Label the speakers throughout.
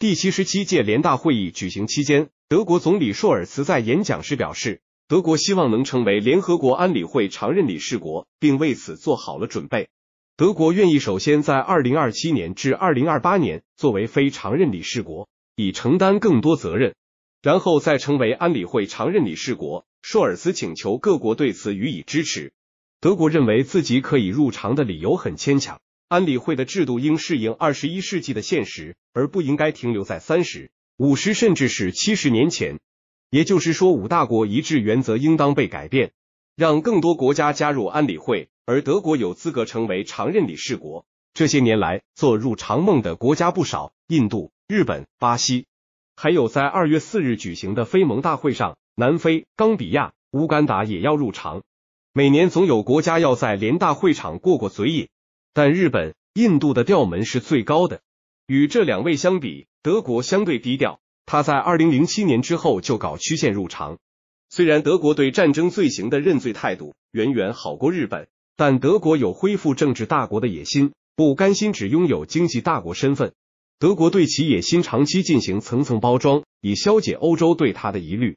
Speaker 1: 第七十七届联大会议举行期间，德国总理朔尔茨在演讲时表示，德国希望能成为联合国安理会常任理事国，并为此做好了准备。德国愿意首先在二零二七年至二零二八年作为非常任理事国，以承担更多责任，然后再成为安理会常任理事国。舒尔茨请求各国对此予以支持。德国认为自己可以入常的理由很牵强。安理会的制度应适应二十一世纪的现实，而不应该停留在三十五十甚至是七十年前。也就是说，五大国一致原则应当被改变，让更多国家加入安理会，而德国有资格成为常任理事国。这些年来，做入常梦的国家不少，印度、日本、巴西，还有在二月四日举行的非盟大会上，南非、冈比亚、乌干达也要入常。每年总有国家要在联大会场过过嘴瘾。但日本、印度的调门是最高的，与这两位相比，德国相对低调。他在二零零七年之后就搞曲线入场。虽然德国对战争罪行的认罪态度远远好过日本，但德国有恢复政治大国的野心，不甘心只拥有经济大国身份。德国对其野心长期进行层层包装，以消解欧洲对他的疑虑。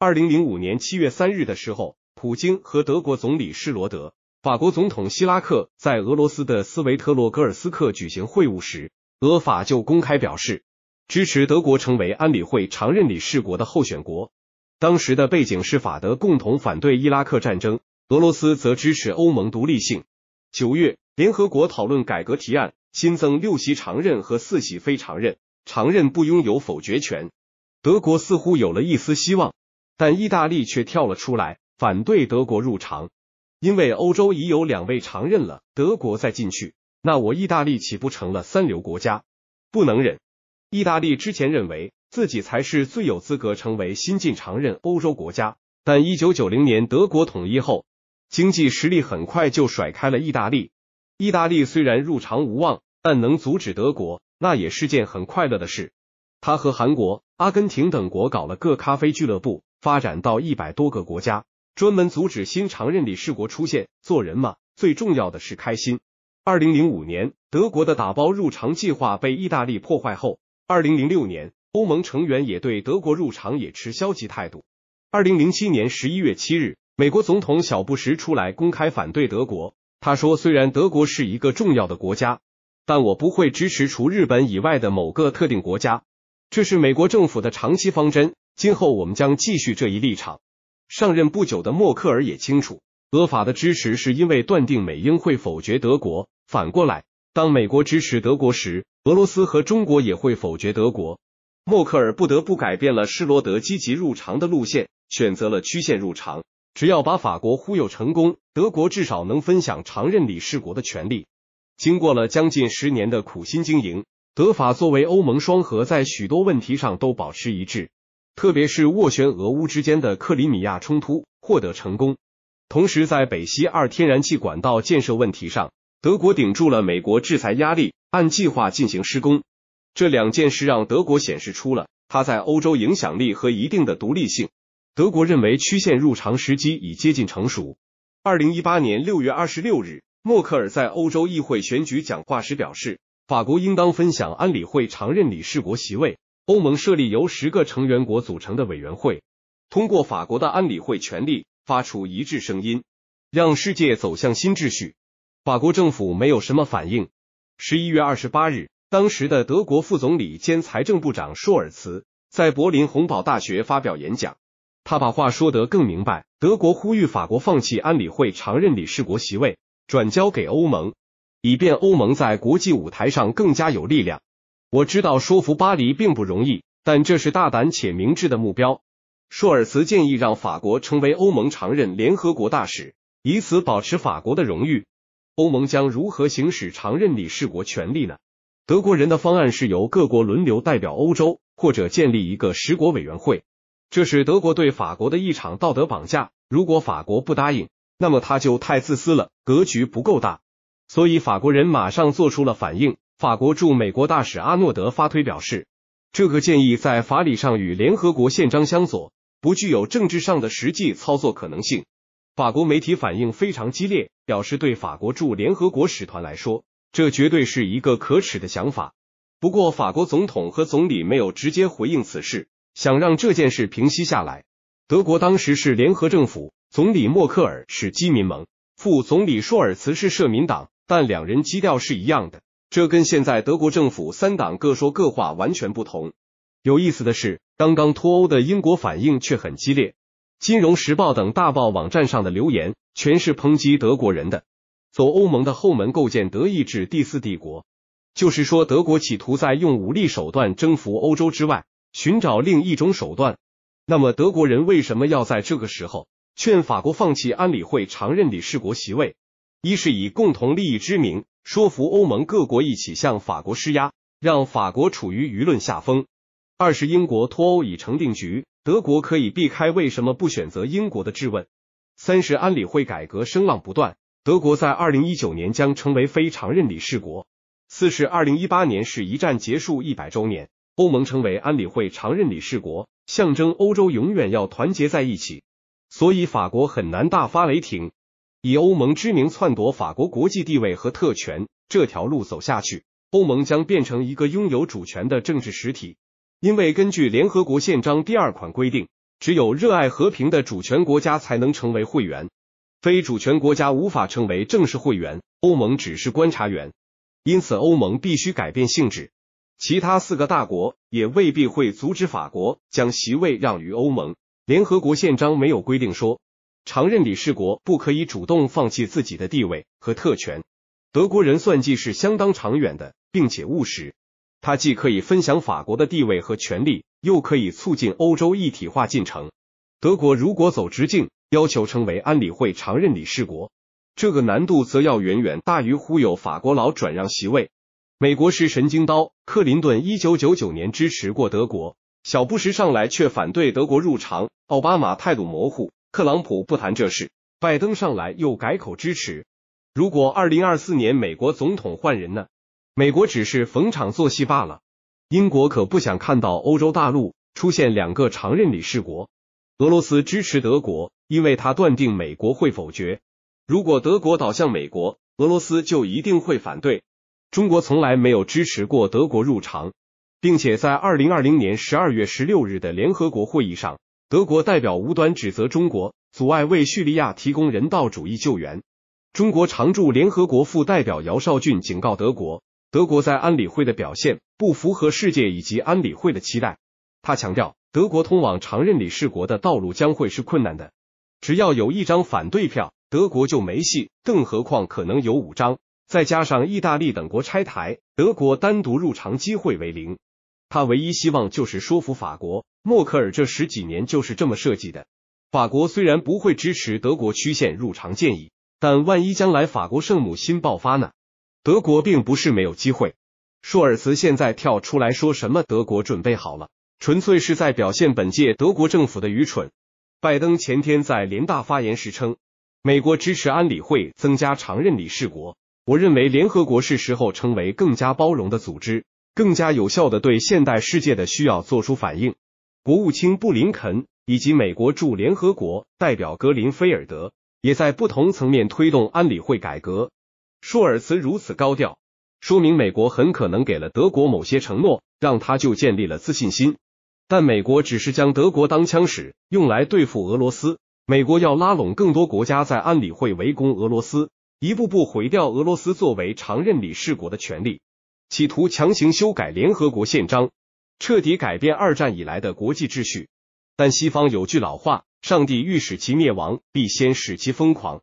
Speaker 1: 二零零五年七月三日的时候，普京和德国总理施罗德。法国总统希拉克在俄罗斯的斯维特洛格尔斯克举行会晤时，俄法就公开表示支持德国成为安理会常任理事国的候选国。当时的背景是法德共同反对伊拉克战争，俄罗斯则支持欧盟独立性。九月，联合国讨论改革提案，新增六席常任和四席非常任，常任不拥有否决权。德国似乎有了一丝希望，但意大利却跳了出来反对德国入常。因为欧洲已有两位常任了，德国再进去，那我意大利岂不成了三流国家？不能忍！意大利之前认为自己才是最有资格成为新晋常任欧洲国家，但一九九零年德国统一后，经济实力很快就甩开了意大利。意大利虽然入常无望，但能阻止德国，那也是件很快乐的事。他和韩国、阿根廷等国搞了各咖啡俱乐部，发展到一百多个国家。专门阻止新常任理事国出现，做人嘛，最重要的是开心。二零零五年，德国的打包入场计划被意大利破坏后，二零零六年，欧盟成员也对德国入场也持消极态度。二零零七年十一月七日，美国总统小布什出来公开反对德国，他说：“虽然德国是一个重要的国家，但我不会支持除日本以外的某个特定国家，这是美国政府的长期方针，今后我们将继续这一立场。”上任不久的默克尔也清楚，俄法的支持是因为断定美英会否决德国。反过来，当美国支持德国时，俄罗斯和中国也会否决德国。默克尔不得不改变了施罗德积极入场的路线，选择了曲线入场。只要把法国忽悠成功，德国至少能分享常任理事国的权利。经过了将近十年的苦心经营，德法作为欧盟双核，在许多问题上都保持一致。特别是斡旋俄乌之间的克里米亚冲突获得成功，同时在北溪二天然气管道建设问题上，德国顶住了美国制裁压力，按计划进行施工。这两件事让德国显示出了它在欧洲影响力和一定的独立性。德国认为曲线入场时机已接近成熟。二零一八年六月二十六日，默克尔在欧洲议会选举讲话时表示，法国应当分享安理会常任理事国席位。欧盟设立由十个成员国组成的委员会，通过法国的安理会权力发出一致声音，让世界走向新秩序。法国政府没有什么反应。十一月二十八日，当时的德国副总理兼财政部长舒尔茨在柏林洪堡大学发表演讲，他把话说得更明白：德国呼吁法国放弃安理会常任理事国席位，转交给欧盟，以便欧盟在国际舞台上更加有力量。我知道说服巴黎并不容易，但这是大胆且明智的目标。舒尔茨建议让法国成为欧盟常任联合国大使，以此保持法国的荣誉。欧盟将如何行使常任理事国权利呢？德国人的方案是由各国轮流代表欧洲，或者建立一个十国委员会。这是德国对法国的一场道德绑架。如果法国不答应，那么他就太自私了，格局不够大。所以法国人马上做出了反应。法国驻美国大使阿诺德发推表示，这个建议在法理上与联合国宪章相左，不具有政治上的实际操作可能性。法国媒体反应非常激烈，表示对法国驻联合国使团来说，这绝对是一个可耻的想法。不过，法国总统和总理没有直接回应此事，想让这件事平息下来。德国当时是联合政府，总理默克尔是基民盟，副总理舒尔茨是社民党，但两人基调是一样的。这跟现在德国政府三党各说各话完全不同。有意思的是，刚刚脱欧的英国反应却很激烈。金融时报等大报网站上的留言全是抨击德国人的，走欧盟的后门构建德意志第四帝国，就是说德国企图在用武力手段征服欧洲之外，寻找另一种手段。那么德国人为什么要在这个时候劝法国放弃安理会常任理事国席位？一是以共同利益之名。说服欧盟各国一起向法国施压，让法国处于舆论下风。二是英国脱欧已成定局，德国可以避开为什么不选择英国的质问。三是安理会改革声浪不断，德国在二零一九年将成为非常任理事国。四是二零一八年是一战结束一百周年，欧盟成为安理会常任理事国，象征欧洲永远要团结在一起，所以法国很难大发雷霆。以欧盟之名篡夺法国国际地位和特权，这条路走下去，欧盟将变成一个拥有主权的政治实体。因为根据联合国宪章第二款规定，只有热爱和平的主权国家才能成为会员，非主权国家无法成为正式会员，欧盟只是观察员。因此，欧盟必须改变性质。其他四个大国也未必会阻止法国将席位让于欧盟。联合国宪章没有规定说。常任理事国不可以主动放弃自己的地位和特权。德国人算计是相当长远的，并且务实。他既可以分享法国的地位和权利，又可以促进欧洲一体化进程。德国如果走直径，要求成为安理会常任理事国，这个难度则要远远大于忽悠法国佬转让席位。美国是神经刀，克林顿一九九九年支持过德国，小布什上来却反对德国入常，奥巴马态度模糊。特朗普不谈这事，拜登上来又改口支持。如果二零二四年美国总统换人呢？美国只是逢场作戏罢了。英国可不想看到欧洲大陆出现两个常任理事国。俄罗斯支持德国，因为他断定美国会否决。如果德国倒向美国，俄罗斯就一定会反对。中国从来没有支持过德国入常，并且在二零二零年十二月十六日的联合国会议上。德国代表无端指责中国阻碍为叙利亚提供人道主义救援。中国常驻联合国副代表姚少俊警告德国，德国在安理会的表现不符合世界以及安理会的期待。他强调，德国通往常任理事国的道路将会是困难的。只要有一张反对票，德国就没戏，更何况可能有五张，再加上意大利等国拆台，德国单独入场机会为零。他唯一希望就是说服法国。默克尔这十几年就是这么设计的。法国虽然不会支持德国曲线入场建议，但万一将来法国圣母心爆发呢？德国并不是没有机会。舒尔茨现在跳出来说什么德国准备好了，纯粹是在表现本届德国政府的愚蠢。拜登前天在联大发言时称，美国支持安理会增加常任理事国。我认为联合国是时候成为更加包容的组织，更加有效的对现代世界的需要做出反应。国务卿布林肯以及美国驻联合国代表格林菲尔德也在不同层面推动安理会改革。舒尔茨如此高调，说明美国很可能给了德国某些承诺，让他就建立了自信心。但美国只是将德国当枪使，用来对付俄罗斯。美国要拉拢更多国家在安理会围攻俄罗斯，一步步毁掉俄罗斯作为常任理事国的权利，企图强行修改联合国宪章。彻底改变二战以来的国际秩序，但西方有句老话：上帝欲使其灭亡，必先使其疯狂。